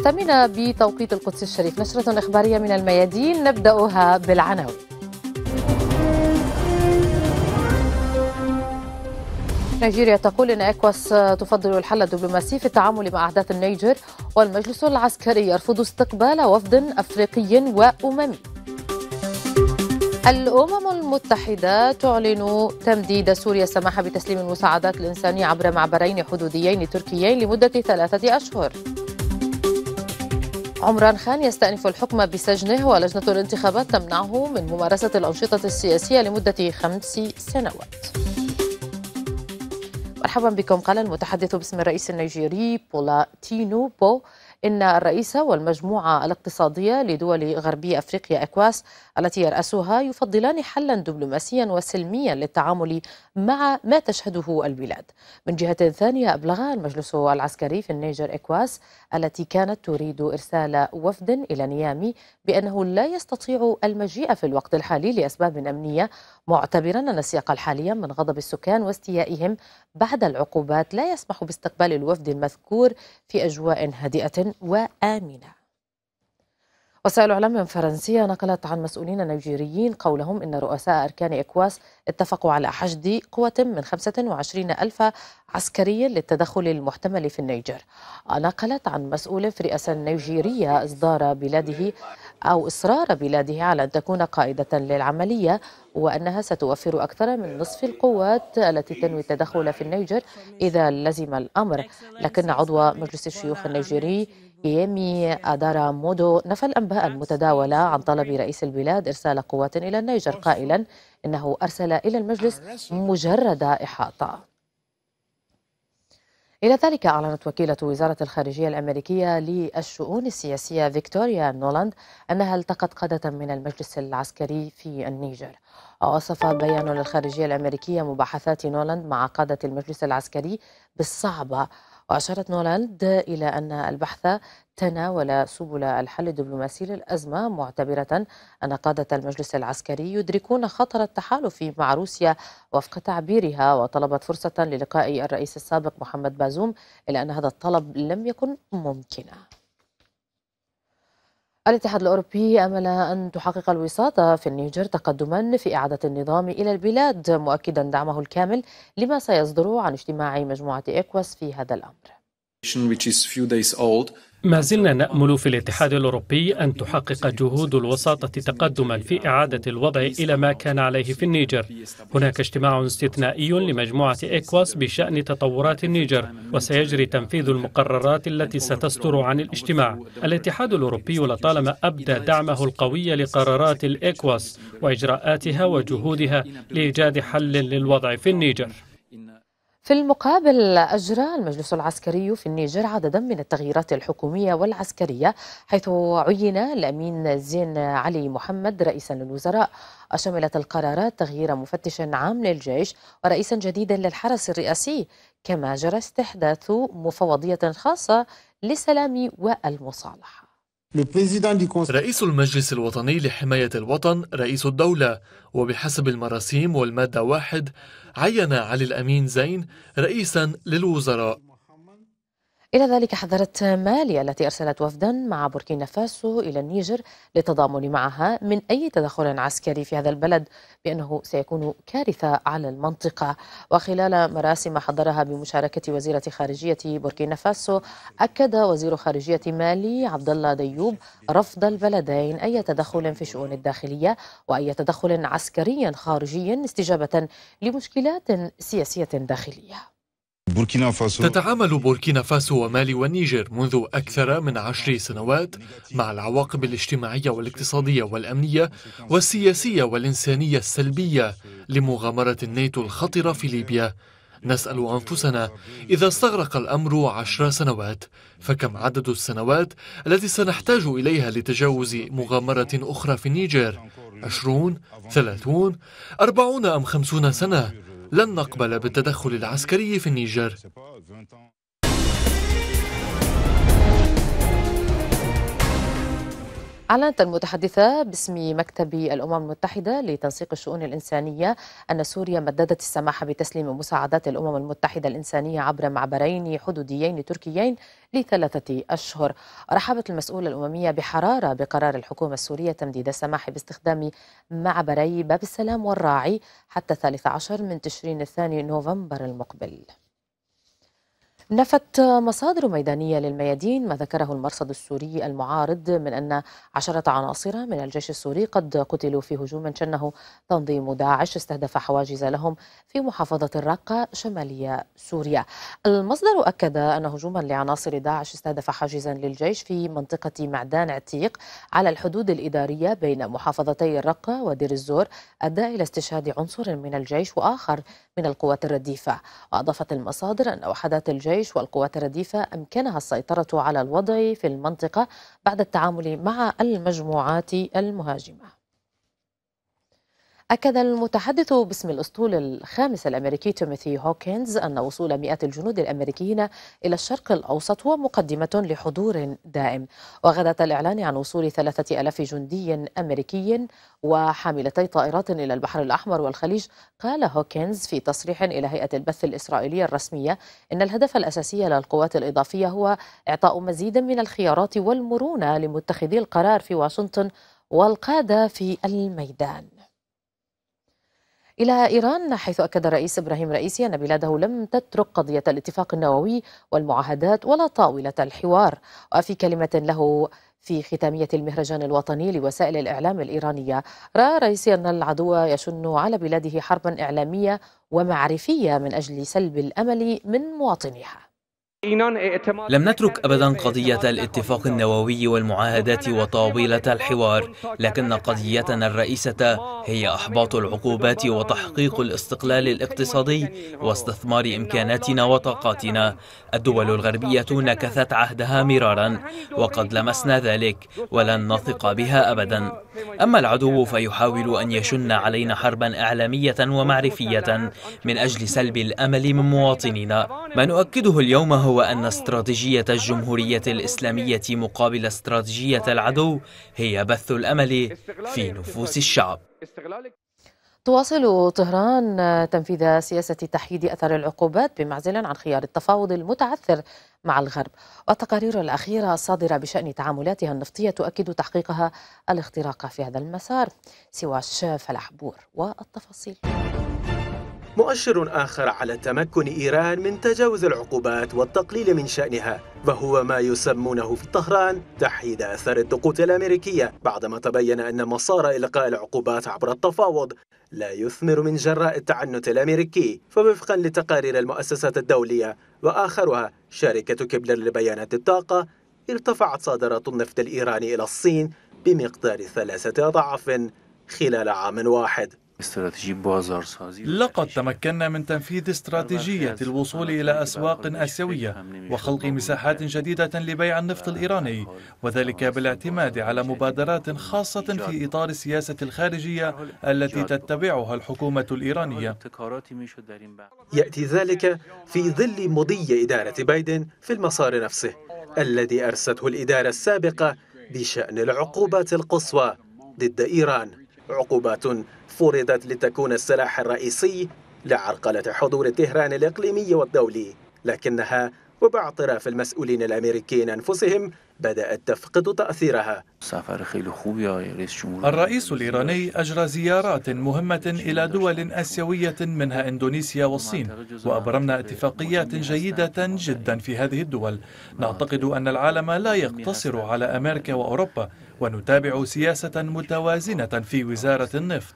الثامنة بتوقيت القدس الشريف نشرة إخبارية من الميادين نبدأها بالعناوين نيجيريا تقول ان اكواس تفضل الحل الدبلوماسي في التعامل مع احداث النيجر والمجلس العسكري يرفض استقبال وفد افريقي واممي الأمم المتحدة تعلن تمديد سوريا السماح بتسليم المساعدات الإنسانية عبر معبرين حدوديين تركيين لمدة ثلاثة أشهر عمران خان يستأنف الحكم بسجنه ولجنة الانتخابات تمنعه من ممارسة الأنشطة السياسية لمدة خمس سنوات مرحبا بكم قال المتحدث باسم الرئيس النيجيري بولا تينو بو إن الرئيس والمجموعة الاقتصادية لدول غربي أفريقيا أكواس التي يرأسها يفضلان حلا دبلوماسيا وسلميا للتعامل مع ما تشهده البلاد من جهة ثانية أبلغ المجلس العسكري في النيجر إكواس التي كانت تريد إرسال وفد إلى نيامي بأنه لا يستطيع المجيء في الوقت الحالي لأسباب أمنية معتبرا أن السياق الحالي من غضب السكان واستيائهم بعد العقوبات لا يسمح باستقبال الوفد المذكور في أجواء هادئة وآمنة وسائل إعلام فرنسية نقلت عن مسؤولين نيجيريين قولهم إن رؤساء أركان إكواس اتفقوا على حشد قوة من 25 ألف عسكري للتدخل المحتمل في النيجر نقلت عن مسؤول في رئاسة النيجيريه إصدار بلاده أو إصرار بلاده على أن تكون قائدة للعملية وأنها ستوفر أكثر من نصف القوات التي تنوي التدخل في النيجر إذا لزم الأمر لكن عضو مجلس الشيوخ النيجيري إيمي أدارا مودو نفى الأنباء المتداولة عن طلب رئيس البلاد إرسال قوات إلى النيجر قائلا إنه أرسل إلى المجلس مجرد إحاطة إلى ذلك أعلنت وكيلة وزارة الخارجية الأمريكية للشؤون السياسية فيكتوريا نولاند أنها التقت قادة من المجلس العسكري في النيجر ووصف بيان للخارجية الأمريكية مباحثات نولاند مع قادة المجلس العسكري بالصعبة وأشارت نولاند إلى أن البحث تناول سبل الحل الدبلوماسي للأزمة معتبرة أن قادة المجلس العسكري يدركون خطر التحالف مع روسيا وفق تعبيرها وطلبت فرصة للقاء الرئيس السابق محمد بازوم إلا أن هذا الطلب لم يكن ممكنا الاتحاد الأوروبي أمل أن تحقق الوساطة في النيجر تقدما في إعادة النظام إلى البلاد مؤكدا دعمه الكامل لما سيصدر عن اجتماع مجموعة إيكواس في هذا الأمر. ما زلنا نأمل في الاتحاد الأوروبي أن تحقق جهود الوساطة تقدما في إعادة الوضع إلى ما كان عليه في النيجر هناك اجتماع استثنائي لمجموعة إكواس بشأن تطورات النيجر وسيجري تنفيذ المقررات التي ستصدر عن الاجتماع الاتحاد الأوروبي لطالما أبدى دعمه القوي لقرارات الإكواس وإجراءاتها وجهودها لإيجاد حل للوضع في النيجر في المقابل أجرى المجلس العسكري في النيجر عددا من التغييرات الحكومية والعسكرية حيث عين الأمين زين علي محمد رئيسا للوزراء أشملت القرارات تغيير مفتش عام للجيش ورئيسا جديدا للحرس الرئاسي كما جرى استحداث مفوضية خاصة للسلام والمصالحة رئيس المجلس الوطني لحماية الوطن رئيس الدولة وبحسب المراسيم والمادة واحد عين علي الأمين زين رئيسا للوزراء إلى ذلك حذرت مالي التي أرسلت وفدا مع بوركينا فاسو إلى النيجر للتضامن معها من أي تدخل عسكري في هذا البلد بأنه سيكون كارثة على المنطقة وخلال مراسم حضرها بمشاركة وزيرة خارجية بوركينا فاسو أكد وزير خارجية مالي عبد الله ديوب رفض البلدين أي تدخل في الشؤون الداخلية وأي تدخل عسكري خارجي استجابة لمشكلات سياسية داخلية بوركينا فاسو تتعامل بوركينا فاسو ومالي والنيجر منذ أكثر من عشر سنوات مع العواقب الاجتماعية والاقتصادية والأمنية والسياسية والإنسانية السلبية لمغامرة الناتو الخطرة في ليبيا نسأل أنفسنا إذا استغرق الأمر عشر سنوات فكم عدد السنوات التي سنحتاج إليها لتجاوز مغامرة أخرى في النيجر عشرون ثلاثون أربعون أم خمسون سنة لن نقبل بالتدخل العسكري في النيجر أعلنت المتحدثة باسم مكتب الأمم المتحدة لتنسيق الشؤون الإنسانية أن سوريا مددت السماح بتسليم مساعدات الأمم المتحدة الإنسانية عبر معبرين حدوديين تركيين لثلاثة أشهر رحبت المسؤولة الأممية بحرارة بقرار الحكومة السورية تمديد السماح باستخدام معبري باب السلام والراعي حتى 13 من تشرين الثاني نوفمبر المقبل نفت مصادر ميدانية للميادين ما ذكره المرصد السوري المعارض من أن عشرة عناصر من الجيش السوري قد قتلوا في هجوم شنه تنظيم داعش استهدف حواجز لهم في محافظة الرقة شمالية سوريا المصدر أكد أن هجوما لعناصر داعش استهدف حاجزا للجيش في منطقة معدان عتيق على الحدود الإدارية بين محافظتي الرقة ودير الزور أدى إلى استشهاد عنصر من الجيش وآخر من القوات الرديفة وأضافت المصادر أن وحدات الجيش والقوات الرديفة أمكنها السيطرة على الوضع في المنطقة بعد التعامل مع المجموعات المهاجمة أكد المتحدث باسم الأسطول الخامس الأمريكي تيموثي هوكنز أن وصول مئات الجنود الأمريكيين إلى الشرق الأوسط هو مقدمة لحضور دائم وغدت الإعلان عن وصول ثلاثة ألاف جندي أمريكي وحاملتي طائرات إلى البحر الأحمر والخليج قال هوكنز في تصريح إلى هيئة البث الإسرائيلية الرسمية إن الهدف الأساسي للقوات الإضافية هو إعطاء مزيد من الخيارات والمرونة لمتخذي القرار في واشنطن والقادة في الميدان إلى إيران حيث أكد الرئيس إبراهيم رئيسي أن بلاده لم تترك قضية الاتفاق النووي والمعاهدات ولا طاولة الحوار وفي كلمة له في ختامية المهرجان الوطني لوسائل الإعلام الإيرانية رأى رئيسي أن العدو يشن على بلاده حربا إعلامية ومعرفية من أجل سلب الأمل من مواطنيها لم نترك أبدا قضية الاتفاق النووي والمعاهدات وطاولة الحوار لكن قضيتنا الرئيسة هي أحباط العقوبات وتحقيق الاستقلال الاقتصادي واستثمار إمكاناتنا وطاقاتنا الدول الغربية نكثت عهدها مرارا وقد لمسنا ذلك ولن نثق بها أبدا أما العدو فيحاول أن يشن علينا حربا إعلامية ومعرفية من أجل سلب الأمل من مواطنينا ما نؤكده اليوم هو هو أن استراتيجية الجمهورية الإسلامية مقابل استراتيجية العدو هي بث الأمل في نفوس الشعب تواصل طهران تنفيذ سياسة تحييد أثر العقوبات بمعزل عن خيار التفاوض المتعثر مع الغرب والتقارير الأخيرة الصادرة بشأن تعاملاتها النفطية تؤكد تحقيقها الاختراق في هذا المسار سوى الشاف العبور والتفاصيل مؤشر آخر على تمكن إيران من تجاوز العقوبات والتقليل من شأنها وهو ما يسمونه في طهران تحييد أثر الضغوط الأمريكية بعدما تبين أن مسار إلقاء العقوبات عبر التفاوض لا يثمر من جراء التعنت الأمريكي فوفقا لتقارير المؤسسات الدولية وآخرها شركة كبلر لبيانات الطاقة ارتفعت صادرات النفط الإيراني إلى الصين بمقدار ثلاثة أضعاف خلال عام واحد لقد تمكنا من تنفيذ استراتيجية الوصول إلى أسواق آسيوية وخلق مساحات جديدة لبيع النفط الإيراني وذلك بالاعتماد على مبادرات خاصة في إطار السياسة الخارجية التي تتبعها الحكومة الإيرانية يأتي ذلك في ظل مضي إدارة بايدن في المسار نفسه الذي أرسته الإدارة السابقة بشأن العقوبات القصوى ضد إيران عقوبات فرضت لتكون السلاح الرئيسي لعرقلة حضور طهران الإقليمي والدولي لكنها وباعتراف المسؤولين الأمريكيين أنفسهم بدأت تفقد تأثيرها الرئيس الإيراني أجرى زيارات مهمة إلى دول آسيوية منها إندونيسيا والصين وأبرمنا اتفاقيات جيدة جدا في هذه الدول نعتقد أن العالم لا يقتصر على أمريكا وأوروبا ونتابع سياسة متوازنة في وزارة النفط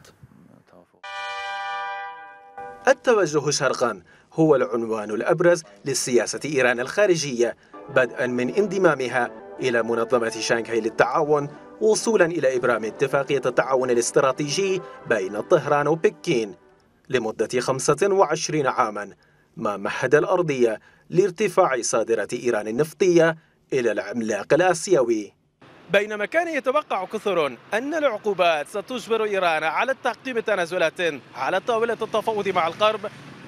التوجه شرقا هو العنوان الأبرز لسياسة إيران الخارجية بدءا من انضمامها إلى منظمة شانغهاي للتعاون وصولا إلى إبرام اتفاقية التعاون الاستراتيجي بين طهران وبكين لمدة 25 عاما ما مهد الأرضية لارتفاع صادرة إيران النفطية إلى العملاق الآسيوي بينما كان يتوقع كثر أن العقوبات ستجبر إيران على تقديم تنازلات على طاولة التفاوض مع الغرب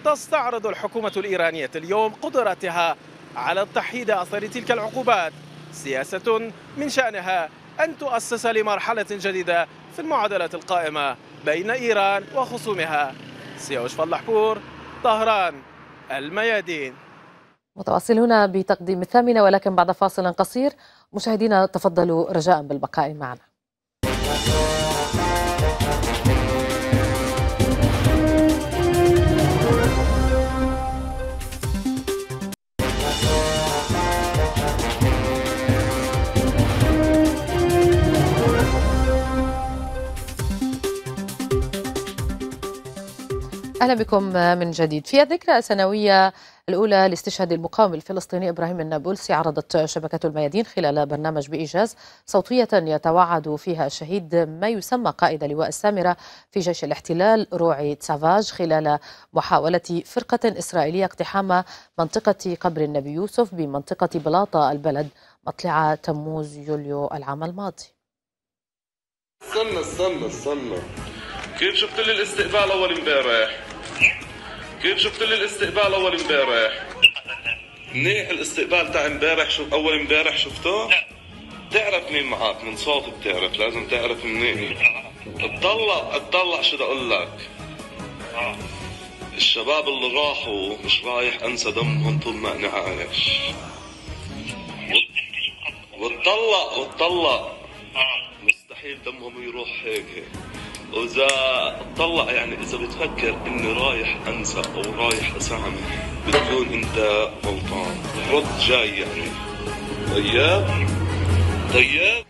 تستعرض الحكومة الإيرانية اليوم قدرتها على تحييد أثر تلك العقوبات سياسة من شأنها أن تؤسس لمرحلة جديدة في المعادلات القائمة بين إيران وخصومها سيوش فلحبور طهران الميادين متواصلون بتقديم الثامنة ولكن بعد فاصل قصير مشاهدينا تفضلوا رجاء بالبقاء معنا اهلا بكم من جديد في الذكرى السنويه الأولى لاستشهاد المقاوم الفلسطيني إبراهيم النابلسي عرضت شبكة الميادين خلال برنامج بإيجاز صوتية يتوعد فيها الشهيد ما يسمى قائد لواء السامرة في جيش الاحتلال روعي تسافاج خلال محاولة فرقة إسرائيلية اقتحام منطقة قبر النبي يوسف بمنطقة بلاطة البلد مطلع تموز يوليو العام الماضي استنى استنى استنى كيف شفت لي الاستقبال اول امبارح كيف شفت لي الاستقبال اول امبارح؟ منيح الاستقبال تاع امبارح شو اول امبارح شفته؟ لا بتعرف مين معك من صوت بتعرف لازم تعرف منين اطلع اطلع شو بدي اقول لك آه. الشباب اللي راحوا مش رايح انسى دمهم طول ما انا عايش وتطلع وتطلع آه. مستحيل دمهم يروح هيك هيك واذا طلع يعني اذا بتفكر اني رايح انسى او رايح اساهم بتكون انت غلطان رد جاي يعني طيب طيب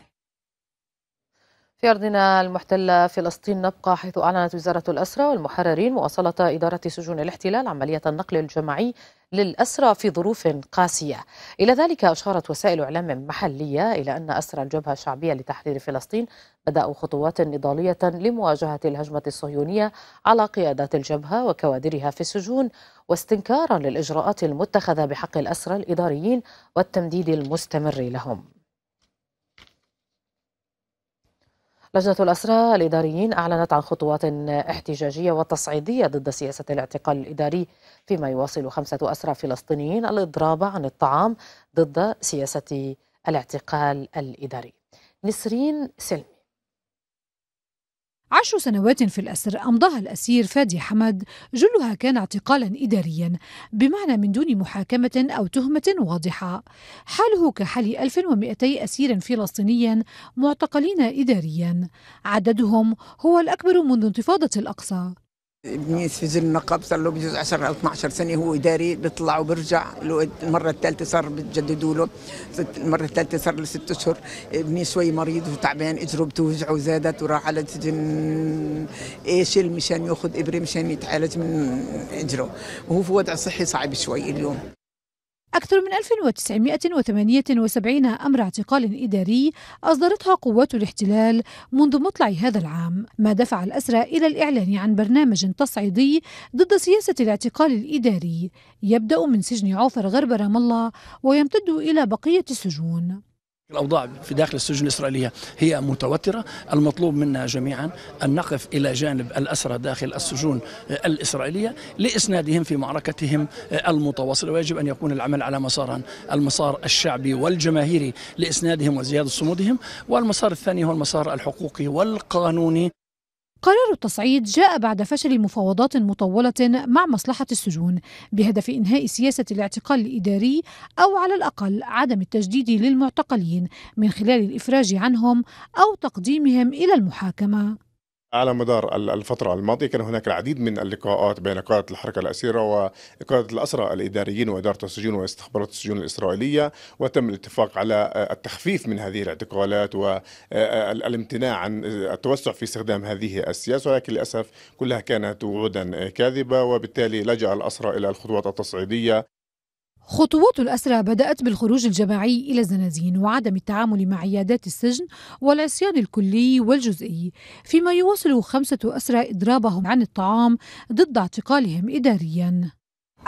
في أرضنا المحتلة فلسطين نبقى حيث أعلنت وزارة الأسرى والمحررين مواصلة إدارة سجون الاحتلال عملية النقل الجماعي للأسرى في ظروف قاسية إلى ذلك أشارت وسائل إعلام محلية إلى أن أسرى الجبهة الشعبية لتحرير فلسطين بدأوا خطوات نضالية لمواجهة الهجمة الصهيونية على قيادات الجبهة وكوادرها في السجون واستنكارا للإجراءات المتخذة بحق الأسرى الإداريين والتمديد المستمر لهم لجنة الأسرى الإداريين أعلنت عن خطوات احتجاجية وتصعيدية ضد سياسة الاعتقال الإداري فيما يواصل خمسة أسرى فلسطينيين الإضراب عن الطعام ضد سياسة الاعتقال الإداري نسرين سلمي عشر سنوات في الأسر أمضاها الأسير فادي حمد جلها كان اعتقالا إداريا بمعنى من دون محاكمة أو تهمة واضحة حاله كحال 1200 أسير فلسطينيا معتقلين إداريا عددهم هو الأكبر منذ انتفاضة الأقصى ابني سجن نقب صار له بجوز 10 او 12 سنه هو اداري بيطلع وبرجع المره الثالثه صار بتجددوا له المره الثالثه صار له ست اشهر ابني شوي مريض وتعبان اجره بتوجعه زادت وراح على سجن ايشل مشان ياخذ ابره مشان يتعالج من اجره وهو في وضع صحي صعب شوي اليوم أكثر من 1978 أمر اعتقال إداري أصدرتها قوات الاحتلال منذ مطلع هذا العام ما دفع الأسرى إلى الإعلان عن برنامج تصعيدي ضد سياسة الاعتقال الإداري يبدأ من سجن عوفر غرب رام الله ويمتد إلى بقية السجون الأوضاع في داخل السجن الإسرائيلية هي متوترة المطلوب منا جميعا أن نقف إلى جانب الأسرى داخل السجون الإسرائيلية لإسنادهم في معركتهم المتواصلة ويجب أن يكون العمل على مسارا المسار الشعبي والجماهيري لإسنادهم وزيادة صمودهم والمسار الثاني هو المسار الحقوقي والقانوني قرار التصعيد جاء بعد فشل مفاوضات مطولة مع مصلحة السجون بهدف إنهاء سياسة الاعتقال الإداري أو على الأقل عدم التجديد للمعتقلين من خلال الإفراج عنهم أو تقديمهم إلى المحاكمة. على مدار الفترة الماضية كان هناك العديد من اللقاءات بين قادة الحركة الأسيرة وقادة الأسرى الإداريين وإدارة السجون واستخبارات السجون الإسرائيلية وتم الاتفاق على آه، التخفيف من هذه الاعتقالات والامتناع آه، آه، عن التوسع في استخدام هذه السياسة ولكن للأسف كلها كانت وعودا كاذبة وبالتالي لجأ الأسرى إلى الخطوات التصعيدية خطوات الأسرى بدأت بالخروج الجماعي إلى الزنازين وعدم التعامل مع عيادات السجن والعصيان الكلي والجزئي فيما يواصل خمسة أسرى إضرابهم عن الطعام ضد اعتقالهم إدارياً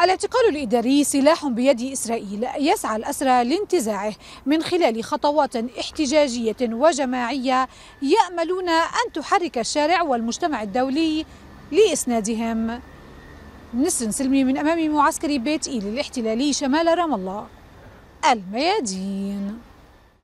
الاعتقال الإداري سلاح بيد إسرائيل يسعى الأسرى لانتزاعه من خلال خطوات احتجاجية وجماعية يأملون أن تحرك الشارع والمجتمع الدولي لإسنادهم نسر سلمي من أمام معسكر بيت إيل الاحتلالي شمال رام الله الميادين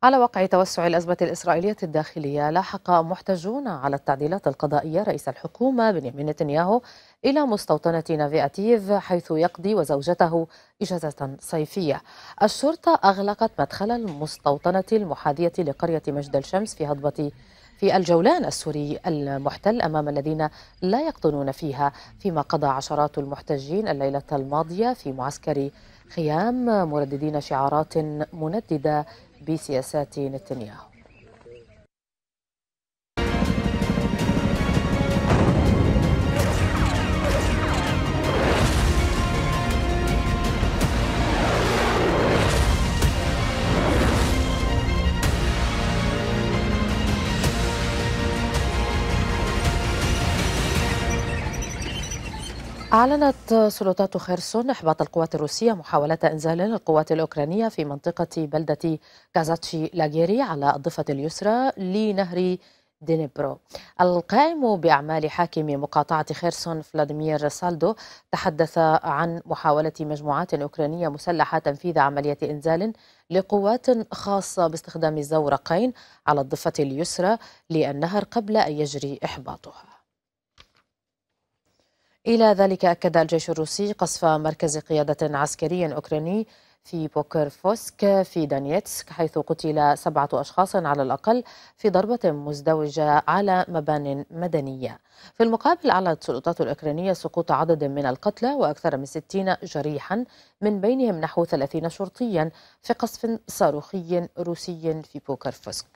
على وقع توسع الأزمة الإسرائيلية الداخلية لاحق محتجون على التعديلات القضائية رئيس الحكومة بنيامين نتنياهو إلى مستوطنة نافي أتيف حيث يقضي وزوجته إجازة صيفية الشرطة أغلقت مدخل المستوطنة المحاذية لقرية مجد الشمس في هضبة في الجولان السوري المحتل أمام الذين لا يقطنون فيها فيما قضى عشرات المحتجين الليلة الماضية في معسكر خيام مرددين شعارات منددة بسياسات نتنياهو أعلنت سلطات خيرسون إحباط القوات الروسية محاولة إنزال القوات الأوكرانية في منطقة بلدة كازاتشي لاجيري على الضفة اليسرى لنهر دينيبرو القائم بأعمال حاكم مقاطعة خيرسون فلاديمير سالدو تحدث عن محاولة مجموعات أوكرانية مسلحة تنفيذ عملية إنزال لقوات خاصة باستخدام الزورقين على الضفة اليسرى للنهر قبل أن يجري إحباطها إلى ذلك أكد الجيش الروسي قصف مركز قيادة عسكري أوكراني في بوكرفوسك في دانيتسك حيث قتل سبعة أشخاص على الأقل في ضربة مزدوجة على مبان مدنية في المقابل أعلنت السلطات الأوكرانية سقوط عدد من القتلى وأكثر من ستين جريحا من بينهم نحو ثلاثين شرطيا في قصف صاروخي روسي في بوكرفوسك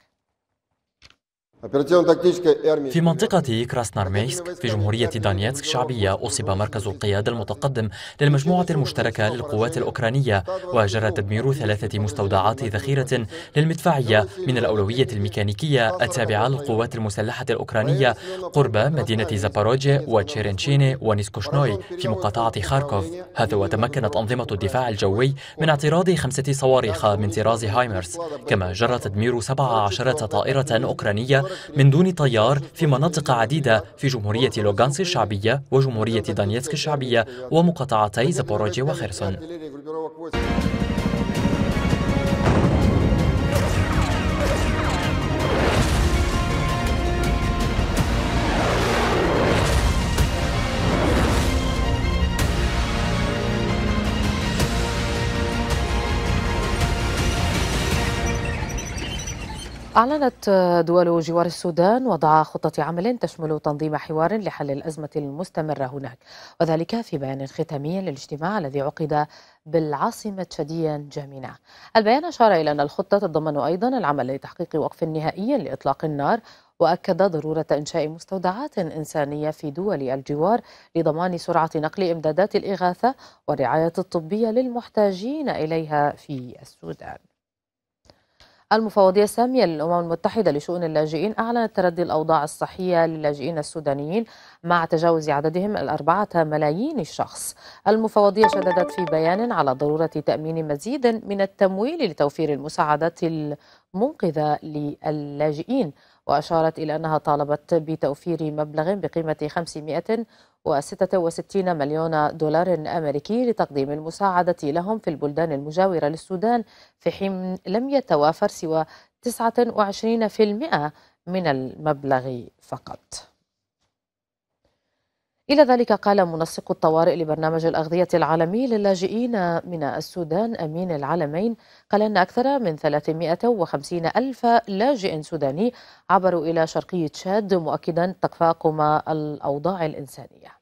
في منطقة كراسنارميسك في جمهورية دانيتسك شعبية أصيب مركز القيادة المتقدم للمجموعة المشتركة للقوات الأوكرانية وجرى تدمير ثلاثة مستودعات ذخيرة للمدفعية من الأولوية الميكانيكية التابعة للقوات المسلحة الأوكرانية قرب مدينة زاباروجي وتشيرنشيني ونيسكوشنوي في مقاطعة خاركوف هذا وتمكنت أنظمة الدفاع الجوي من اعتراض خمسة صواريخ من طراز هايمرز كما جرى تدمير 17 طائرة أوكرانية من دون طيار في مناطق عديدة في جمهورية لوغانسك الشعبية وجمهورية دانيتسك الشعبية ومقاطعتي زابوروجيا وخيرسون أعلنت دول جوار السودان وضع خطة عمل تشمل تنظيم حوار لحل الأزمة المستمرة هناك وذلك في بيان ختامي للاجتماع الذي عقد بالعاصمة شديا جامينة البيان أشار إلى أن الخطة تتضمن أيضا العمل لتحقيق وقف نهائي لإطلاق النار وأكد ضرورة إنشاء مستودعات إنسانية في دول الجوار لضمان سرعة نقل إمدادات الإغاثة والرعاية الطبية للمحتاجين إليها في السودان المفوضية السامية للأمم المتحدة لشؤون اللاجئين أعلنت تردي الأوضاع الصحية للاجئين السودانيين مع تجاوز عددهم الأربعة ملايين الشخص المفوضية شددت في بيان على ضرورة تأمين مزيد من التمويل لتوفير المساعدات المنقذة للاجئين وأشارت إلى أنها طالبت بتوفير مبلغ بقيمة 566 مليون دولار أمريكي لتقديم المساعدة لهم في البلدان المجاورة للسودان في حين لم يتوافر سوى 29% من المبلغ فقط إلى ذلك قال منسق الطوارئ لبرنامج الأغذية العالمي للاجئين من السودان أمين العلمين قال أن أكثر من 350 ألف لاجئ سوداني عبروا إلى شرقي تشاد مؤكدا تفاقم الأوضاع الإنسانية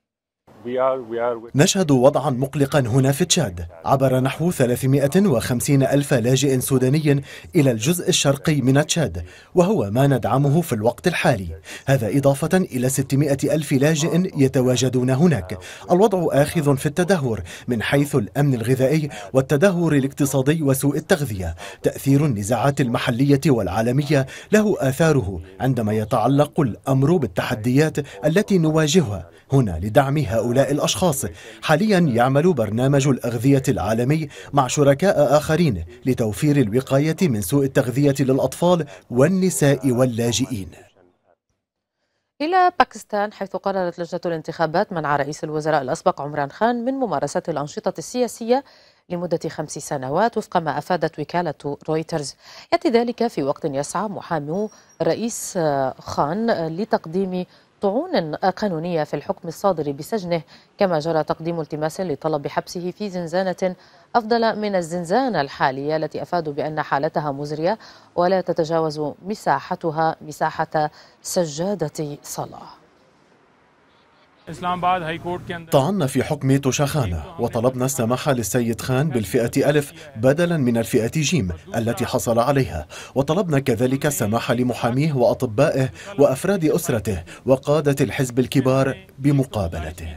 نشهد وضعا مقلقا هنا في تشاد عبر نحو 350 ألف لاجئ سوداني إلى الجزء الشرقي من تشاد وهو ما ندعمه في الوقت الحالي هذا إضافة إلى 600 ألف لاجئ يتواجدون هناك الوضع آخذ في التدهور من حيث الأمن الغذائي والتدهور الاقتصادي وسوء التغذية تأثير النزاعات المحلية والعالمية له آثاره عندما يتعلق الأمر بالتحديات التي نواجهها هنا لدعم هؤلاء هؤلاء الأشخاص حاليا يعمل برنامج الأغذية العالمي مع شركاء آخرين لتوفير الوقاية من سوء التغذية للأطفال والنساء واللاجئين إلى باكستان حيث قررت لجنة الانتخابات منع رئيس الوزراء الأسبق عمران خان من ممارسة الأنشطة السياسية لمدة خمس سنوات وفق ما أفادت وكالة رويترز يأتي ذلك في وقت يسعى محامو رئيس خان لتقديم طعون قانونية في الحكم الصادر بسجنه كما جرى تقديم التماس لطلب حبسه في زنزانة أفضل من الزنزانة الحالية التي أفادوا بأن حالتها مزرية ولا تتجاوز مساحتها مساحة سجادة صلاة طعنا في حكم توشاخانا وطلبنا السماح للسيد خان بالفئة ألف بدلا من الفئة جيم التي حصل عليها وطلبنا كذلك السماح لمحاميه وأطبائه وأفراد أسرته وقادة الحزب الكبار بمقابلته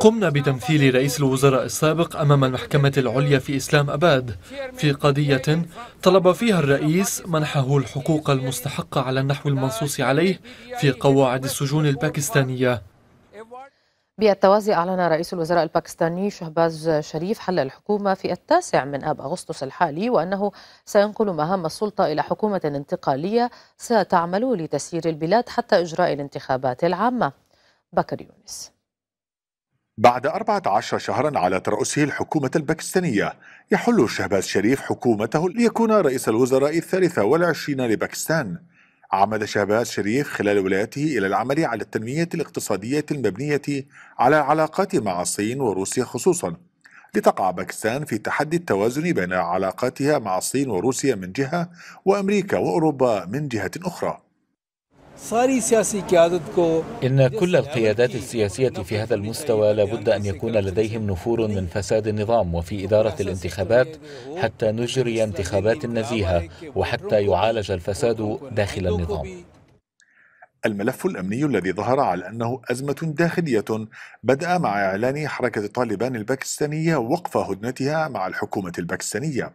قمنا بتمثيل رئيس الوزراء السابق أمام المحكمة العليا في إسلام أباد في قضية طلب فيها الرئيس منحه الحقوق المستحقة على النحو المنصوص عليه في قواعد السجون الباكستانية الباكستانية بالتوازي أعلن رئيس الوزراء الباكستاني شهباز شريف حل الحكومة في التاسع من آب أغسطس الحالي وأنه سينقل مهام السلطة إلى حكومة انتقالية ستعمل لتسيير البلاد حتى إجراء الانتخابات العامة بكر يونس بعد 14 شهرا على ترأسه الحكومة الباكستانية يحل شهباز شريف حكومته ليكون رئيس الوزراء الثالث والعشرين لباكستان عمد شهباز شريف خلال ولايته إلى العمل على التنمية الاقتصادية المبنية على العلاقات مع الصين وروسيا خصوصا لتقع باكستان في تحدي التوازن بين علاقاتها مع الصين وروسيا من جهة وأمريكا وأوروبا من جهة أخرى إن كل القيادات السياسية في هذا المستوى لابد أن يكون لديهم نفور من فساد النظام وفي إدارة الانتخابات حتى نجري انتخابات نزيهة وحتى يعالج الفساد داخل النظام الملف الأمني الذي ظهر على أنه أزمة داخلية بدأ مع إعلان حركة طالبان الباكستانية وقف هدنتها مع الحكومة الباكستانية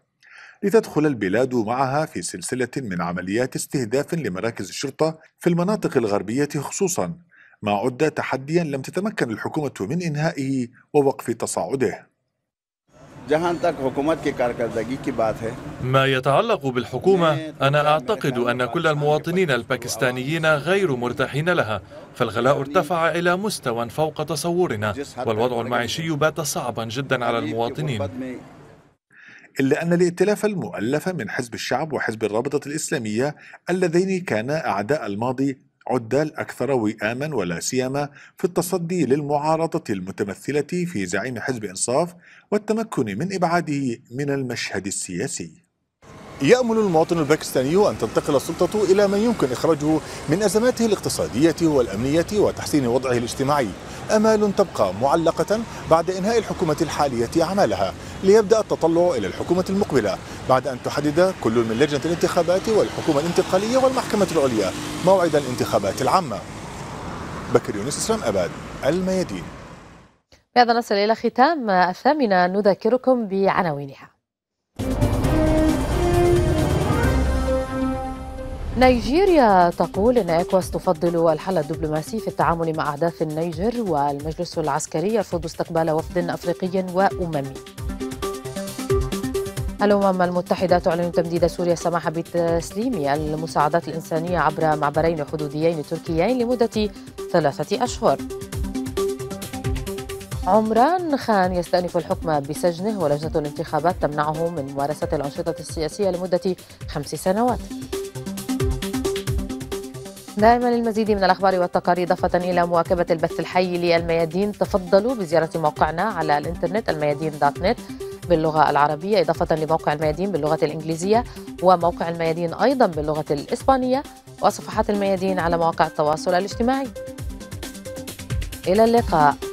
لتدخل البلاد معها في سلسلة من عمليات استهداف لمراكز الشرطة في المناطق الغربية خصوصا ما عد تحديا لم تتمكن الحكومة من إنهائه ووقف تصاعده ما يتعلق بالحكومة أنا أعتقد أن كل المواطنين الباكستانيين غير مرتاحين لها فالغلاء ارتفع إلى مستوى فوق تصورنا والوضع المعيشي بات صعبا جدا على المواطنين إلا أن الائتلاف المؤلف من حزب الشعب وحزب الرابطة الإسلامية اللذين كانا أعداء الماضي عدا الأكثر وئاما ولا سيما في التصدي للمعارضة المتمثلة في زعيم حزب إنصاف والتمكن من إبعاده من المشهد السياسي يأمل المواطن الباكستاني أن تنتقل السلطة إلى من يمكن إخراجه من أزماته الاقتصادية والأمنية وتحسين وضعه الاجتماعي أمال تبقى معلقة بعد إنهاء الحكومة الحالية أعمالها ليبدأ التطلع إلى الحكومة المقبلة بعد أن تحدد كل من لجنة الانتخابات والحكومة الانتقالية والمحكمة العليا موعد الانتخابات العامة بكر يونس إسلام أباد الميادين بهذا نصل إلى ختام الثامنة نذكركم بعناوينها نيجيريا تقول ان اكواس تفضل الحل الدبلوماسي في التعامل مع احداث النيجر والمجلس العسكري يرفض استقبال وفد افريقي واممي. الامم المتحده تعلن تمديد سوريا السماح بتسليم المساعدات الانسانيه عبر معبرين حدوديين تركيين لمده ثلاثه اشهر. عمران خان يستأنف الحكم بسجنه ولجنة الانتخابات تمنعه من ممارسة الأنشطة السياسية لمدة خمس سنوات دائما للمزيد من الأخبار والتقارير إضافة إلى مواكبة البث الحي للميادين تفضلوا بزيارة موقعنا على الإنترنت الميادين دوت نت باللغة العربية إضافة لموقع الميادين باللغة الإنجليزية وموقع الميادين أيضا باللغة الإسبانية وصفحات الميادين على مواقع التواصل الاجتماعي إلى اللقاء